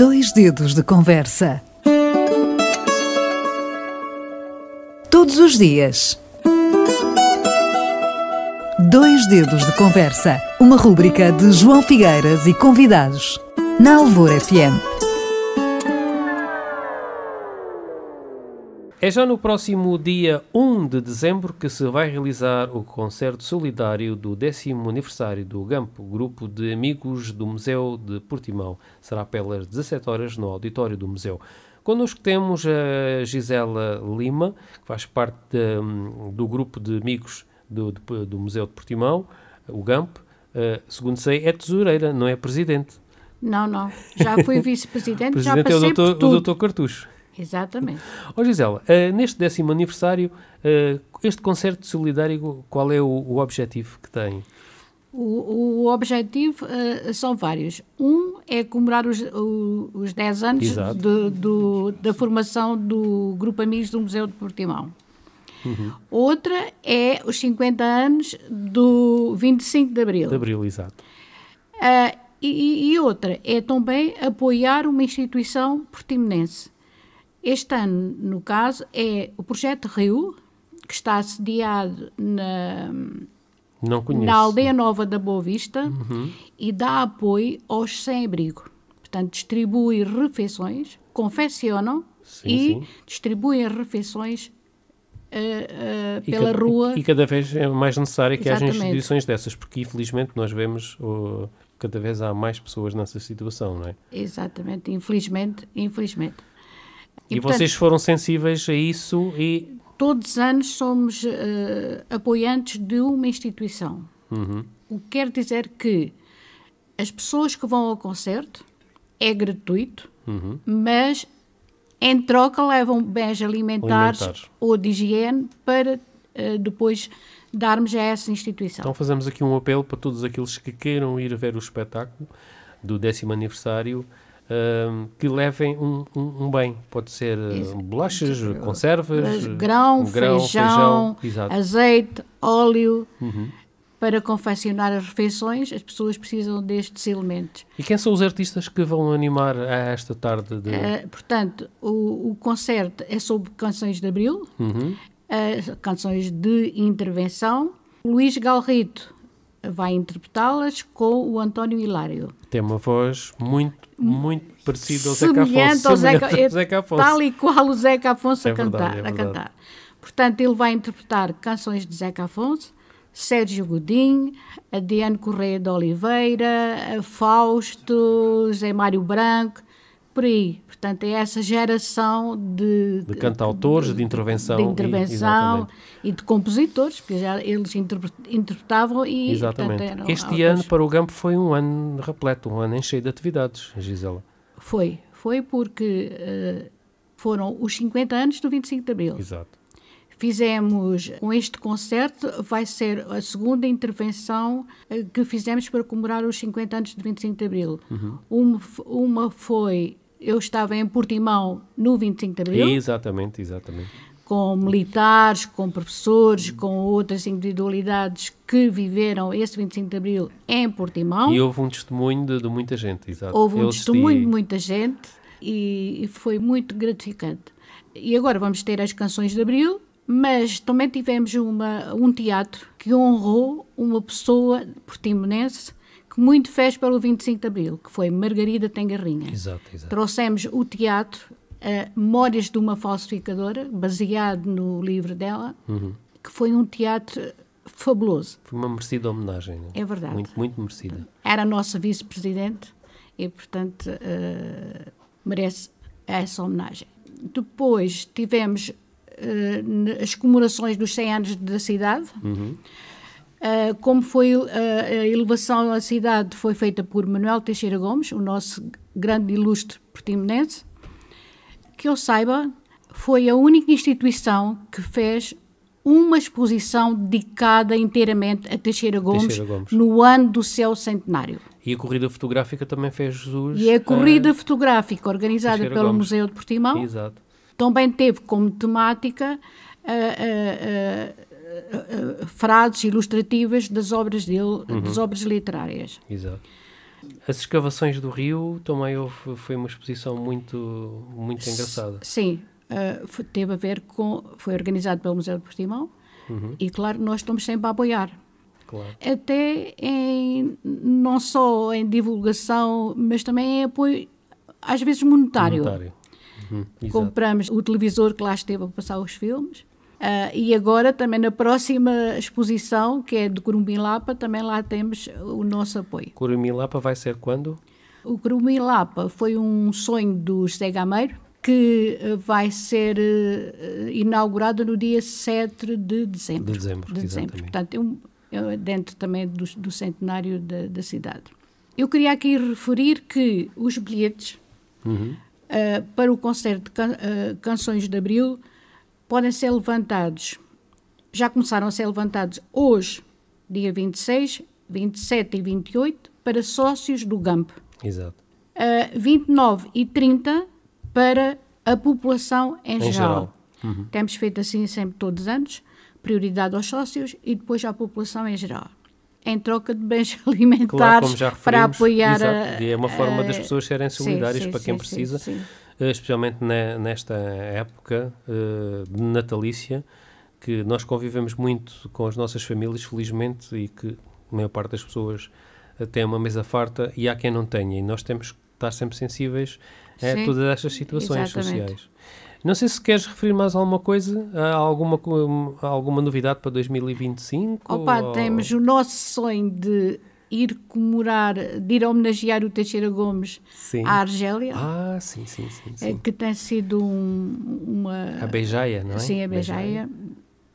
Dois Dedos de Conversa. Todos os dias. Dois Dedos de Conversa. Uma rúbrica de João Figueiras e convidados. Na Alvor FM. É já no próximo dia 1 de dezembro que se vai realizar o concerto solidário do décimo aniversário do GAMP, Grupo de Amigos do Museu de Portimão. Será pelas 17 horas no auditório do museu. Connosco temos a Gisela Lima, que faz parte de, hum, do grupo de amigos do, do, Museu de Portimão, o GAMP. Uh, eh, segundo sei, é tesoureira, não é presidente. Não, não. Já fui vice-presidente, já passei é o doutor, por tudo. o doutor Cartucho. Exatamente. Ó oh, Gisela, uh, neste décimo aniversário, uh, este concerto solidário, qual é o, o objetivo que tem? O, o objetivo uh, são vários. Um é comemorar os, o, os 10 anos do, da formação do Grupo Amigos do Museu de Portimão. Uhum. Outra é os 50 anos do 25 de Abril. De Abril, exato. Uh, e, e, outra é também apoiar uma instituição portimonense este ano, no caso, é o projeto Rio, que está sediado na, na aldeia nova da Boa Vista uhum. e dá apoio aos sem-abrigo. Portanto, distribui refeições, confeccionam sim, e sim. distribuem refeições Uh, uh, pela e cada, rua. E cada vez é mais necessário que haja instituições dessas, porque infelizmente nós vemos cada vez há mais pessoas nessa situação, não é? Exatamente, infelizmente, infelizmente. E, e portanto, vocês foram sensíveis a isso e... Todos os anos somos uh, apoiantes de uma instituição. Uhum. O que quer dizer que as pessoas que vão ao concerto é gratuito, uhum. mas em troca levam bens alimentares, ou de higiene para uh, depois darmos a essa instituição. Então fazemos aqui um apelo para todos aqueles que queiram ir ver o espetáculo do décimo aniversário um, que levem um, um, um, bem. Pode ser eh, bolachas, conservas, eh, grão, grão feijão, feijão azeite, óleo. Uhum. Para confeccionar as refeições, as pessoas precisam destes elementos. E quem são os artistas que vão animar a esta tarde? De... Uh, portanto, o, o, concerto é sobre canções de Abril, uhum. uh, canções de intervenção. Luís Galrito vai interpretá-las com o António Hilário. Tem uma voz muito, muito parecida ao semelhante Zeca Afonso. semelhante ao é Zeca Afonso. Tal e qual o Zeca Afonso é a, verdade, cantar, é a cantar. Portanto, ele vai interpretar canções de Zeca Afonso, Sérgio Godinho, Diane Correia de Oliveira, Fausto, Zé Mário Branco, por aí. Portanto, é essa geração de... De cantautores, de, de intervenção. De intervenção e, e, de compositores, porque já eles interpretavam e... Exatamente. Portanto, este autores. ano para o GAMP foi um ano repleto, um ano cheio de atividades, Gisela. Foi, foi porque uh, foram os 50 anos do 25 de Abril. Exato. Fizemos com este concerto, vai ser a segunda intervenção eh, que fizemos para comemorar os 50 anos de 25 de Abril. Uhum. Uma, uma foi, eu estava em Portimão no 25 de Abril. Exatamente, exatamente com militares, com professores, com outras individualidades que viveram esse 25 de Abril em Portimão. E houve um testemunho de, de muita gente, exato. Houve um Eu testemunho assisti... de muita gente e, e foi muito gratificante. E agora vamos ter as canções de Abril, mas também tivemos uma, um teatro que honrou uma pessoa portimonense que muito fez pelo 25 de Abril, que foi Margarida Tengarrinha. Exato, exato. Trouxemos o teatro, eh, Memórias de uma Falsificadora, baseado no livro dela, uhum. que foi um teatro fabuloso. Foi uma merecida homenagem. Não? Né? É verdade. Muito, muito merecida. Era a nossa vice-presidente e, portanto, uh, merece essa homenagem. Depois tivemos uh, as comemorações dos 100 anos da cidade. Uhum. Uh, como foi uh, a elevação à cidade foi feita por Manuel Teixeira Gomes, o nosso grande ilustre portimonense, que eu saiba foi a única instituição que fez uma exposição dedicada inteiramente a Teixeira Gomes, Teixeira Gomes. no ano do seu centenário. E a corrida fotográfica também fez Jesus. E a corrida fotográfica organizada Teixeira pelo Gomes. Museu de Portimão. Exato também teve como temática uh, uh, uh, frases ilustrativas das obras dele, uhum. das obras literárias. Exato. As escavações do rio também houve, foi uma exposição muito, muito engraçada. Sim, eh, foi, teve a ver com. Foi organizado pelo Museu de Portimão uhum. e, claro, nós estamos sempre a apoiar. Claro. Até em, não só em divulgação, mas também em apoio, às vezes monetário. monetário. Uhum, Compramos o televisor que lá esteve a passar os filmes. Uh, e agora também na próxima exposição, que é de Lapa, também lá temos o nosso apoio. Lapa vai ser quando? O Lapa foi um sonho do José Gameiro, que ah, vai ser ah, inaugurado no dia 7 de dezembro. De dezembro, de dezembro. Portanto, é um, é dentro também do, do centenário da, da, cidade. Eu queria aqui referir que os bilhetes uhum uh, para o concerto de can uh, Canções de Abril podem ser levantados. Já começaram a ser levantados hoje, dia 26, 27 e 28, para sócios do GAMP. Exato. Uh, eh, 29 e 30 para a população em, em geral. geral. Uhum. Temos feito assim sempre todos os anos, prioridade aos sócios e depois à população em geral em troca de bens alimentares claro, já para apoiar exato, a, e é uma forma das pessoas serem solidárias sim, para quem sim, precisa sim, eh, especialmente nesta época eh, de natalícia que nós convivemos muito com as nossas famílias felizmente e que a maior parte das pessoas eh, tem uma mesa farta e há quem não tenha e nós temos estar sempre sensíveis a Sim, todas estas situações exatamente. sociais. Não sei se queres referir mais alguma coisa, a alguma, a alguma novidade para 2025? Opa, ou... temos o nosso sonho de ir comemorar, de ir homenagear o Teixeira Gomes sim. à Argélia. Ah, sim, sim, sim. É sim. Que tem sido um, uma... A Beijaia, não é? Sim, a Beijaia. Beijaia.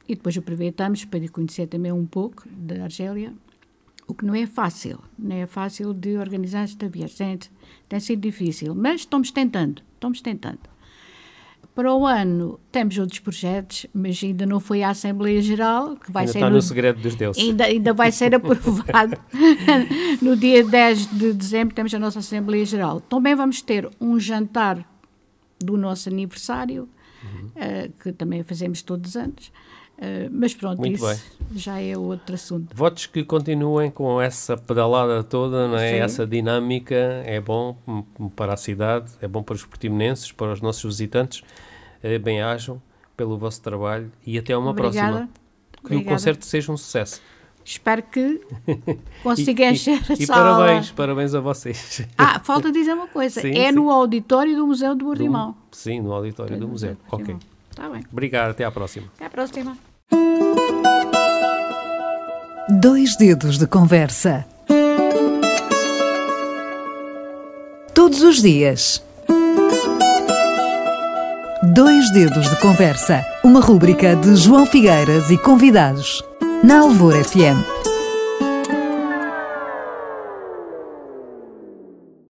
E depois aproveitamos para conhecer também um pouco da Argélia o que não é fácil, não é fácil de organizar esta viagem, tem sido difícil, mas estamos tentando, estamos tentando. Para o ano temos outros projetos, mas ainda não foi à Assembleia Geral, que vai ainda ser está no, no segredo dos deuses. Ainda, ainda vai ser aprovado. no dia 10 de dezembro temos a nossa Assembleia Geral. Também vamos ter um jantar do nosso aniversário, uhum. uh, que também fazemos todos os anos. Eh, mas pronto, Muito isso bem. já é outro assunto. Votos que continuem com essa pedalada toda, não é? essa dinâmica, é bom para a cidade, é bom para os portimonenses, para os nossos visitantes. Eh, Bem-ajam pelo vosso trabalho e até uma Obrigada. próxima. Que Obrigada. o concerto seja um sucesso. Espero que consiga encher a E parabéns, parabéns a vocês. Ah, falta dizer uma coisa. Sim, é sim. no auditório do Museu do Borrimão. Sim, no auditório do, do, Museu. do Museu. Ok. Tá bem. Obrigado, até à próxima. Até à próxima. Dois dedos de conversa. Todos os dias. Dois dedos de conversa. Uma rúbrica de João Figueiras e convidados. Na Alvor FM.